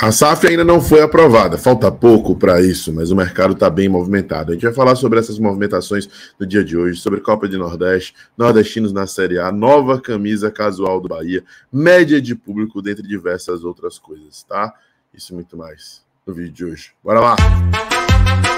A SAF ainda não foi aprovada, falta pouco para isso, mas o mercado está bem movimentado. A gente vai falar sobre essas movimentações no dia de hoje, sobre Copa de Nordeste, nordestinos na Série A, nova camisa casual do Bahia, média de público, dentre diversas outras coisas, tá? Isso e muito mais no vídeo de hoje. Bora lá! Música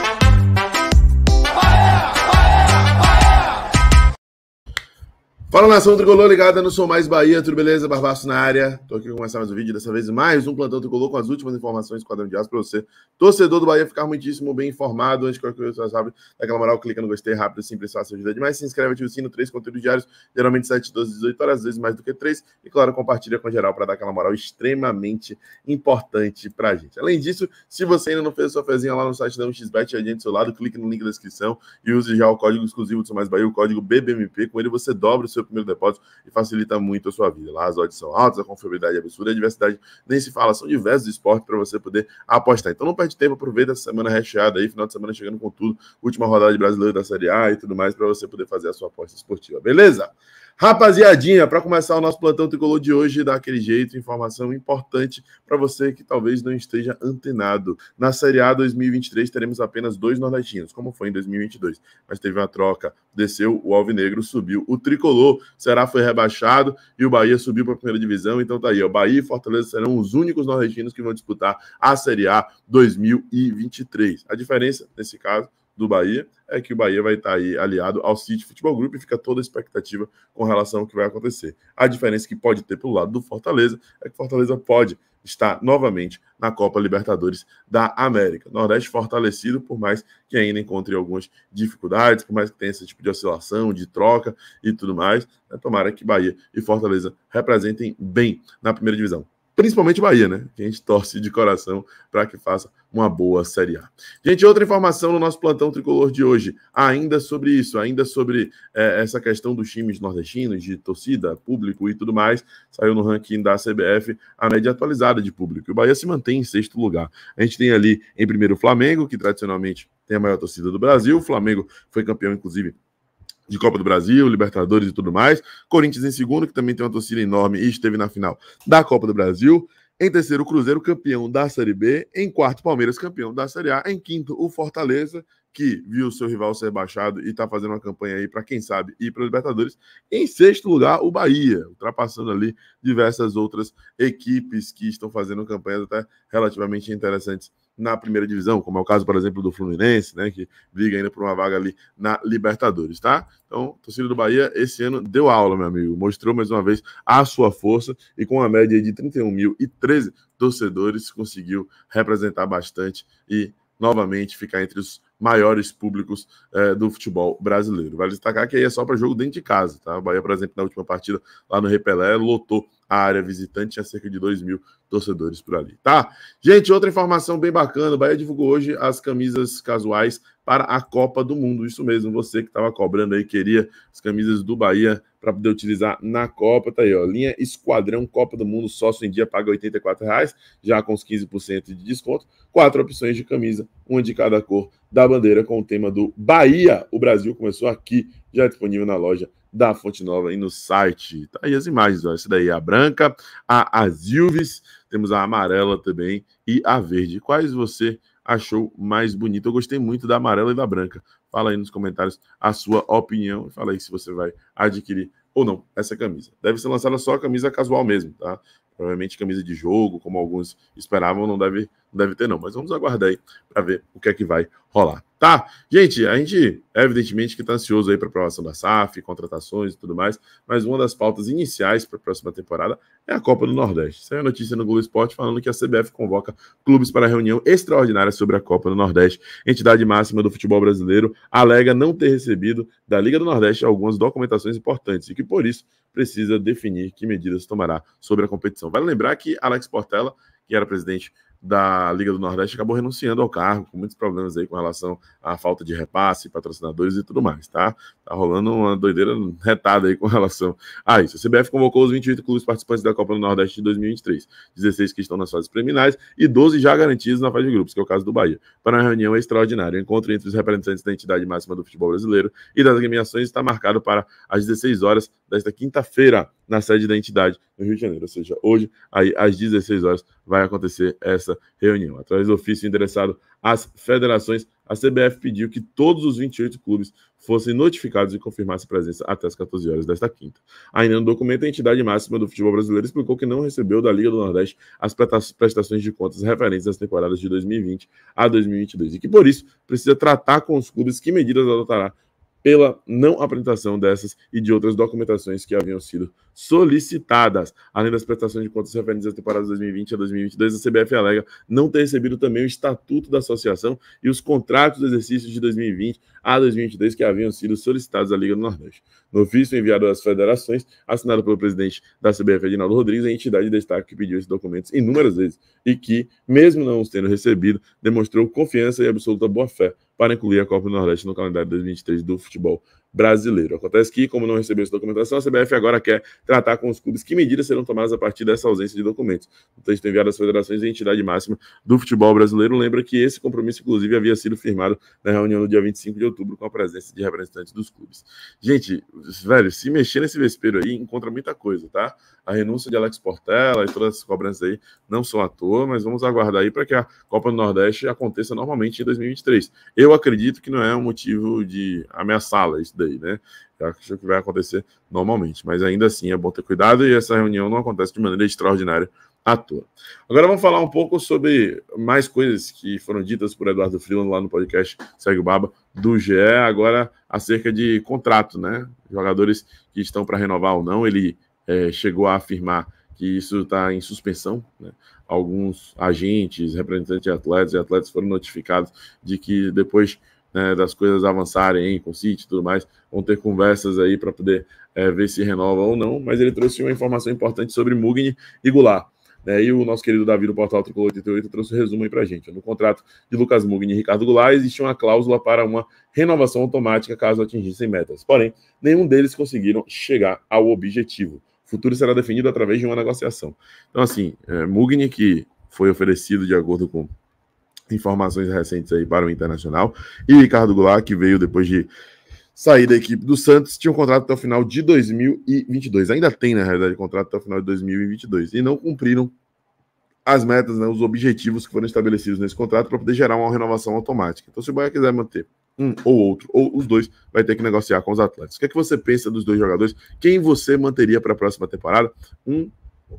Fala nação tricolor ligada no Sou Mais Bahia, tudo beleza? Barbaço na área. Tô aqui para começar mais um vídeo, dessa vez mais um plantão tricolor com as últimas informações do quadrão de aço para você, torcedor do Bahia, ficar muitíssimo bem informado. Antes de qualquer coisa, você sabe, daquela moral, clica no gostei rápido, simples, fácil, ajuda demais. Se inscreve, ativa o sino, três conteúdos diários, geralmente 7, 12, 18 horas, às vezes mais do que três. E claro, compartilha com geral para dar aquela moral extremamente importante pra gente. Além disso, se você ainda não fez a sua fezinha lá no site da 1xbet, adiante do seu lado, clique no link da descrição e use já o código exclusivo do Sou Mais Bahia, o código BBMP. Com ele você dobra o seu primeiro depósito e facilita muito a sua vida. Lá as odds são altas, a confiabilidade é absurda, a diversidade nem se fala. São diversos esportes para você poder apostar. Então não perde tempo, aproveita essa semana recheada aí, final de semana chegando com tudo, última rodada de brasileiro da Série A e tudo mais para você poder fazer a sua aposta esportiva. Beleza? Rapaziadinha, para começar o nosso plantão tricolor de hoje, daquele jeito, informação importante para você que talvez não esteja antenado. Na Série A 2023 teremos apenas dois nordestinos, como foi em 2022, mas teve uma troca. Desceu o Alvinegro, subiu o tricolor, Será foi rebaixado e o Bahia subiu para a primeira divisão. Então tá aí, o Bahia e Fortaleza serão os únicos nordestinos que vão disputar a Série A 2023. A diferença, nesse caso, do Bahia, é que o Bahia vai estar tá aí aliado ao City Futebol Group e fica toda a expectativa com relação ao que vai acontecer. A diferença que pode ter pelo lado do Fortaleza é que Fortaleza pode estar novamente na Copa Libertadores da América. Nordeste fortalecido, por mais que ainda encontre algumas dificuldades, por mais que tenha esse tipo de oscilação, de troca e tudo mais. Né? Tomara que Bahia e Fortaleza representem bem na primeira divisão principalmente Bahia, né? Que a gente torce de coração para que faça uma boa Série A. Gente, outra informação no nosso plantão tricolor de hoje, ainda sobre isso, ainda sobre é, essa questão dos times nordestinos, de torcida, público e tudo mais, saiu no ranking da CBF a média atualizada de público. O Bahia se mantém em sexto lugar. A gente tem ali em primeiro o Flamengo, que tradicionalmente tem a maior torcida do Brasil. O Flamengo foi campeão, inclusive, de Copa do Brasil, Libertadores e tudo mais. Corinthians em segundo, que também tem uma torcida enorme e esteve na final da Copa do Brasil. Em terceiro, o Cruzeiro, campeão da Série B. Em quarto, Palmeiras, campeão da Série A. Em quinto, o Fortaleza, que viu seu rival ser baixado e está fazendo uma campanha aí para, quem sabe, ir para Libertadores. Em sexto lugar, o Bahia, ultrapassando ali diversas outras equipes que estão fazendo campanhas até relativamente interessantes na primeira divisão, como é o caso, por exemplo, do Fluminense, né, que briga ainda por uma vaga ali na Libertadores, tá? Então, torcida do Bahia, esse ano deu aula, meu amigo, mostrou mais uma vez a sua força e com a média de 31.013 torcedores conseguiu representar bastante e novamente ficar entre os maiores públicos eh, do futebol brasileiro. Vale destacar que aí é só para jogo dentro de casa, tá? O Bahia, por exemplo, na última partida lá no Repelé, lotou a área visitante tinha cerca de 2 mil torcedores por ali, tá? Gente, outra informação bem bacana: o Bahia divulgou hoje as camisas casuais para a Copa do Mundo. Isso mesmo, você que estava cobrando aí, queria as camisas do Bahia para poder utilizar na Copa. Tá aí, ó. Linha Esquadrão Copa do Mundo, sócio em dia paga R$ reais, já com os 15% de desconto. Quatro opções de camisa, uma de cada cor da bandeira com o tema do Bahia. O Brasil começou aqui já é disponível na loja da Fonte Nova e no site. Tá aí as imagens, ó. Essa daí é a branca, a Azilves, temos a amarela também e a verde. Quais você achou mais bonita? Eu gostei muito da amarela e da branca. Fala aí nos comentários a sua opinião e fala aí se você vai adquirir ou não essa camisa. Deve ser lançada só a camisa casual mesmo, tá? Provavelmente camisa de jogo, como alguns esperavam, não deve deve ter, não, mas vamos aguardar aí para ver o que é que vai rolar. Tá? Gente, a gente, evidentemente, que está ansioso aí para a aprovação da SAF, contratações e tudo mais, mas uma das pautas iniciais para a próxima temporada é a Copa do Nordeste. Saiu notícia no Globo Esporte falando que a CBF convoca clubes para reunião extraordinária sobre a Copa do Nordeste. Entidade máxima do futebol brasileiro alega não ter recebido da Liga do Nordeste algumas documentações importantes e que, por isso, precisa definir que medidas tomará sobre a competição. Vale lembrar que Alex Portela, que era presidente da Liga do Nordeste acabou renunciando ao cargo, com muitos problemas aí com relação à falta de repasse, patrocinadores e tudo mais, tá? Tá rolando uma doideira retada aí com relação a isso. A CBF convocou os 28 clubes participantes da Copa do Nordeste de 2023, 16 que estão nas fases preliminares e 12 já garantidos na fase de grupos, que é o caso do Bahia, para uma reunião extraordinária. O encontro entre os representantes da entidade máxima do futebol brasileiro e das agremiações está marcado para as 16 horas desta quinta-feira na sede da entidade no Rio de Janeiro, ou seja, hoje aí às 16 horas vai acontecer essa dessa reunião. Através do ofício endereçado às federações, a CBF pediu que todos os 28 clubes fossem notificados e confirmassem presença até as 14 horas desta quinta. Ainda no documento, a entidade máxima do futebol brasileiro explicou que não recebeu da Liga do Nordeste as prestações de contas referentes às temporadas de 2020 a 2022 e que, por isso, precisa tratar com os clubes que medidas adotará pela não apresentação dessas e de outras documentações que haviam sido solicitadas. Além das prestações de contas referentes às temporadas 2020 a 2022, a CBF alega não ter recebido também o estatuto da associação e os contratos de exercícios de 2020 a 2022 que haviam sido solicitados à Liga do Nordeste. No ofício enviado às federações, assinado pelo presidente da CBF, Edinaldo Rodrigues, a entidade destaca que pediu esses documentos inúmeras vezes e que, mesmo não os tendo recebido, demonstrou confiança e absoluta boa-fé para incluir a Copa do Nordeste no calendário 2023 do futebol brasileiro. Acontece que, como não recebeu essa documentação, a CBF agora quer tratar com os clubes que medidas serão tomadas a partir dessa ausência de documentos. O texto enviado às federações e é entidade máxima do futebol brasileiro lembra que esse compromisso, inclusive, havia sido firmado na reunião do dia 25 de outubro com a presença de representantes dos clubes. Gente, velho, se mexer nesse vespeiro aí, encontra muita coisa, tá? A renúncia de Alex Portela e todas essas cobranças aí não são à toa, mas vamos aguardar aí para que a Copa do Nordeste aconteça normalmente em 2023. Eu acredito que não é um motivo de ameaçá-la, isso daí, né? É acho que vai acontecer normalmente. Mas ainda assim é bom ter cuidado e essa reunião não acontece de maneira extraordinária à toa. Agora vamos falar um pouco sobre mais coisas que foram ditas por Eduardo Freeland lá no podcast Segue o Baba do GE, agora acerca de contrato, né? Jogadores que estão para renovar ou não, ele é, chegou a afirmar que isso está em suspensão. Né? Alguns agentes, representantes de atletas e atletas foram notificados de que depois né, das coisas avançarem hein, com o City e tudo mais. Vão ter conversas aí para poder é, ver se renova ou não. Mas ele trouxe uma informação importante sobre Mugni e Goulart. Né, e o nosso querido Davi do Portal Tricolor 88 trouxe o um resumo aí para gente. No contrato de Lucas Mugni e Ricardo Goulart existe uma cláusula para uma renovação automática caso atingissem metas. Porém, nenhum deles conseguiram chegar ao objetivo. O futuro será definido através de uma negociação. Então, assim, é, Mugni, que foi oferecido de acordo com informações recentes aí para o Internacional. E Ricardo Goulart, que veio depois de sair da equipe do Santos, tinha um contrato até o final de 2022. Ainda tem, na realidade, contrato até o final de 2022. E não cumpriram as metas, né, os objetivos que foram estabelecidos nesse contrato para poder gerar uma renovação automática. Então, se o Bahia quiser manter um ou outro, ou os dois, vai ter que negociar com os atletas. O que é que você pensa dos dois jogadores? Quem você manteria para a próxima temporada? Um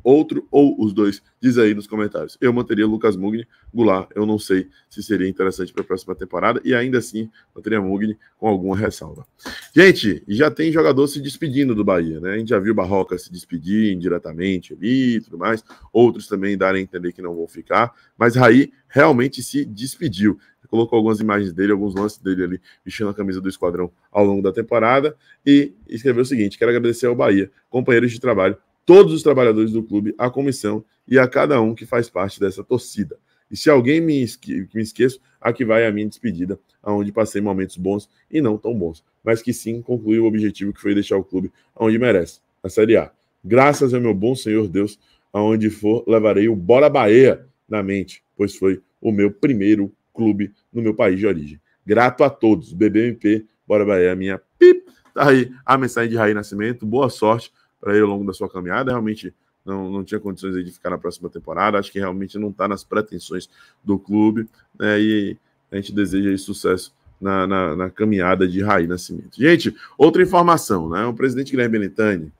outro ou os dois? Diz aí nos comentários. Eu manteria Lucas Mugni, Goulart, eu não sei se seria interessante para a próxima temporada, e ainda assim manteria Mugni com alguma ressalva. Gente, já tem jogador se despedindo do Bahia, né? A gente já viu Barroca se despedir indiretamente ali e tudo mais, outros também darem a entender que não vão ficar, mas Raí realmente se despediu colocou algumas imagens dele, alguns lances dele ali, vestindo a camisa do esquadrão ao longo da temporada, e escreveu o seguinte: quero agradecer ao Bahia, companheiros de trabalho, todos os trabalhadores do clube, a comissão e a cada um que faz parte dessa torcida. E se alguém me, esque me esqueço, aqui vai a minha despedida, aonde passei momentos bons e não tão bons, mas que sim conclui o objetivo que foi deixar o clube aonde merece, a Série A. Graças ao meu bom Senhor Deus, aonde for, levarei o Bora Bahia na mente, pois foi o meu primeiro clube no meu país de origem. Grato a todos. BBMP, Bora Bahia, minha pip. Tá aí a mensagem de Raí Nascimento. Boa sorte para ele ao longo da sua caminhada. Realmente não, não tinha condições de ficar na próxima temporada. Acho que realmente não está nas pretensões do clube. Né? E a gente deseja sucesso na, na, na, caminhada de Raí Nascimento. Gente, outra informação, né? O presidente Guilherme Benetani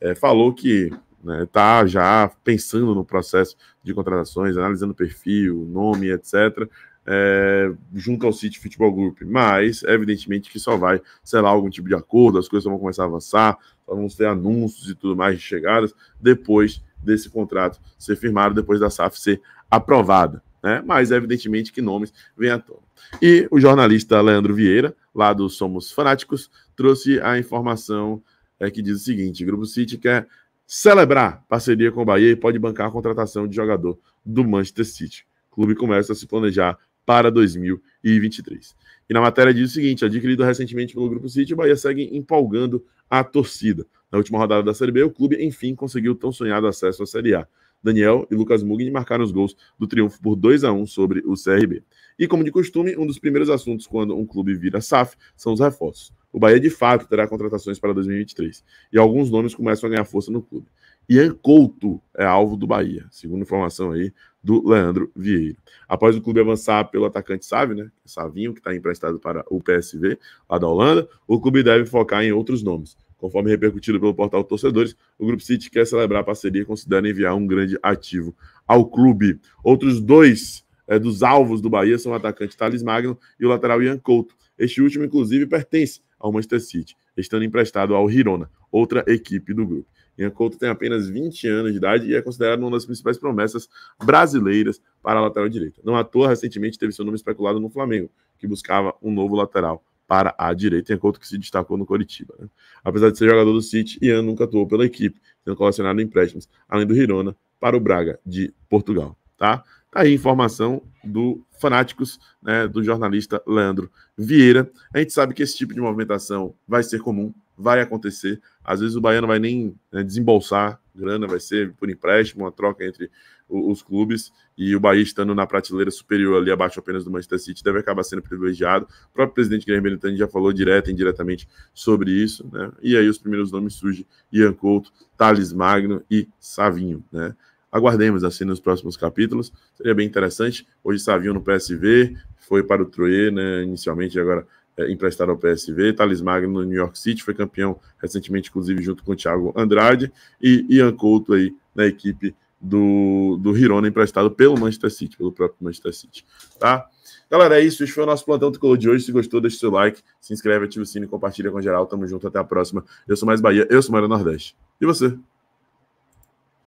é, falou que está né, tá já pensando no processo de contratações, analisando perfil, nome, etc., é, junto ao City Futebol Group. Mas, evidentemente, que só vai, sei lá, algum tipo de acordo, as coisas vão começar a avançar, vamos ter anúncios e tudo mais de chegadas depois desse contrato ser firmado, depois da SAF ser aprovada. Né? Mas, evidentemente, que nomes vêm à tona. E o jornalista Leandro Vieira, lá do Somos Fanáticos, trouxe a informação é, que diz o seguinte: o Grupo City quer celebrar parceria com o Bahia e pode bancar a contratação de jogador do Manchester City. O clube começa a se planejar para 2023. E na matéria diz o seguinte: adquirido recentemente pelo Grupo City, o Bahia segue empolgando a torcida. Na última rodada da Série B, o clube, enfim, conseguiu o tão sonhado acesso à Série A. Daniel e Lucas Mugni marcaram os gols do triunfo por 2 a 1 sobre o CRB. E como de costume, um dos primeiros assuntos quando um clube vira SAF são os reforços. O Bahia de fato terá contratações para 2023 e alguns nomes começam a ganhar força no clube. Ian Couto é alvo do Bahia, segundo informação aí do Leandro Vieira. Após o clube avançar pelo atacante Sávio, né, Savinho, que está emprestado para o PSV, lá da Holanda, o clube deve focar em outros nomes. Conforme repercutido pelo portal Torcedores, o Grupo City quer celebrar a parceria e considera enviar um grande ativo ao clube. Outros dois é, dos alvos do Bahia são o atacante Thales Magno e o lateral Ian Couto. Este último, inclusive, pertence ao Manchester City, estando emprestado ao Hirona, outra equipe do grupo. Ian Couto tem apenas 20 anos de idade e é considerado uma das principais promessas brasileiras para a lateral direita. Não à toa, recentemente teve seu nome especulado no Flamengo, que buscava um novo lateral para a direita, enquanto que se destacou no Coritiba. Né? Apesar de ser jogador do City, Ian nunca atuou pela equipe, sendo colecionado empréstimos, além do Hirona, para o Braga de Portugal. Tá? Tá aí informação do Fanáticos, né, do jornalista Leandro Vieira. A gente sabe que esse tipo de movimentação vai ser comum vai acontecer. Às vezes o Bahia não vai nem né, desembolsar grana, vai ser por empréstimo, uma troca entre os clubes e o Bahia estando na prateleira superior ali abaixo apenas do Manchester City deve acabar sendo privilegiado. O próprio presidente Guilherme Belintani já falou direto e indiretamente sobre isso, né? E aí os primeiros nomes surgem Ian Couto, Thales Magno e Savinho, né? Aguardemos assim nos próximos capítulos. Seria bem interessante. Hoje Savinho no PSV, foi para o Troê, né, inicialmente agora é, emprestado ao PSV, Thales Magno no New York City, foi campeão recentemente, inclusive, junto com o Thiago Andrade, e Ian Couto aí na equipe do, do Hirona, emprestado pelo Manchester City, pelo próprio Manchester City, tá? Galera, é isso. Esse foi o nosso plantão tricolor de hoje. Se gostou, deixa o seu like, se inscreve, ativa o sino, compartilha com geral. Tamo junto, até a próxima. Eu sou mais Bahia, eu sou Mário Nordeste. E você?